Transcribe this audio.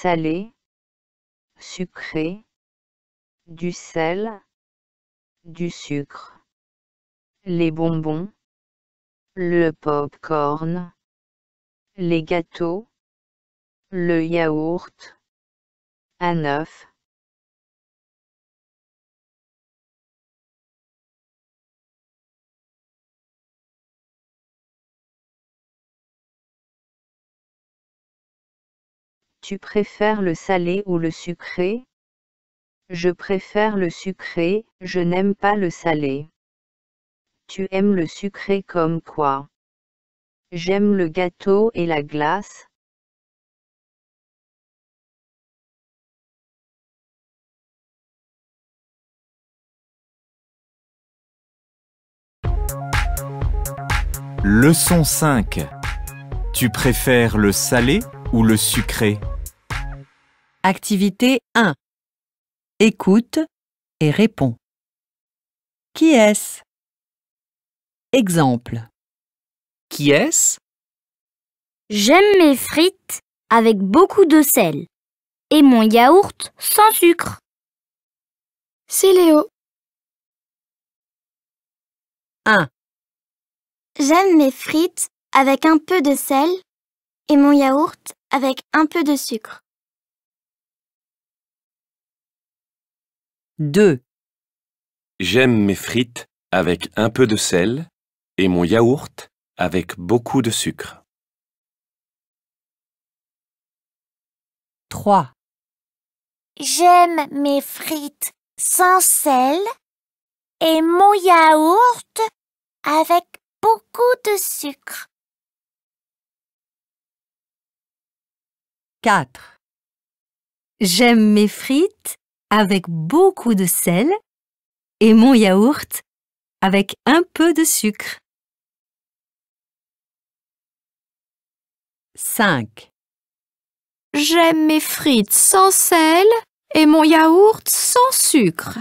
salé, sucré, du sel, du sucre, les bonbons, le pop-corn, les gâteaux, le yaourt, un œuf, Tu préfères le salé ou le sucré Je préfère le sucré, je n'aime pas le salé. Tu aimes le sucré comme quoi J'aime le gâteau et la glace. Leçon 5. Tu préfères le salé ou le sucré Activité 1. Écoute et répond. Qui est-ce Exemple. Qui est-ce J'aime mes frites avec beaucoup de sel et mon yaourt sans sucre. C'est Léo. 1. J'aime mes frites avec un peu de sel et mon yaourt avec un peu de sucre. 2. J'aime mes frites avec un peu de sel et mon yaourt avec beaucoup de sucre. 3. J'aime mes frites sans sel et mon yaourt avec beaucoup de sucre. 4. J'aime mes frites avec beaucoup de sel et mon yaourt avec un peu de sucre. 5. J'aime mes frites sans sel et mon yaourt sans sucre.